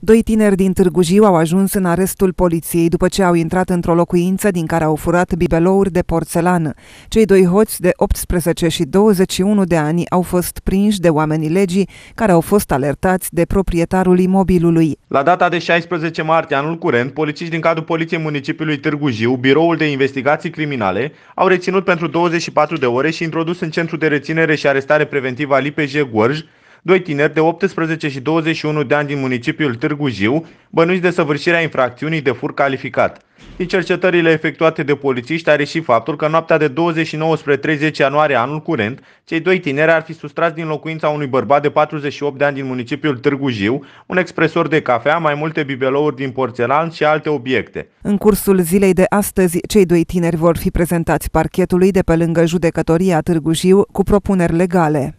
Doi tineri din Târgu Jiu au ajuns în arestul poliției după ce au intrat într-o locuință din care au furat bibelouri de porțelan. Cei doi hoți de 18 și 21 de ani au fost prinși de oamenii legii care au fost alertați de proprietarul imobilului. La data de 16 martie anul curent, polițiști din cadrul Poliției Municipiului Târgu Jiu, Biroul de Investigații Criminale, au reținut pentru 24 de ore și introdus în centru de reținere și arestare preventivă a Lipe Gorj doi tineri de 18 și 21 de ani din municipiul Târgu Jiu, bănuiți de săvârșirea infracțiunii de fur calificat. Din cercetările efectuate de polițiști a și faptul că noaptea de 29 spre 30 ianuarie anul curent, cei doi tineri ar fi sustrați din locuința unui bărbat de 48 de ani din municipiul Târgu Jiu, un expresor de cafea, mai multe bibelouri din porțelan și alte obiecte. În cursul zilei de astăzi, cei doi tineri vor fi prezentați parchetului de pe lângă judecătoria Târgu Jiu cu propuneri legale.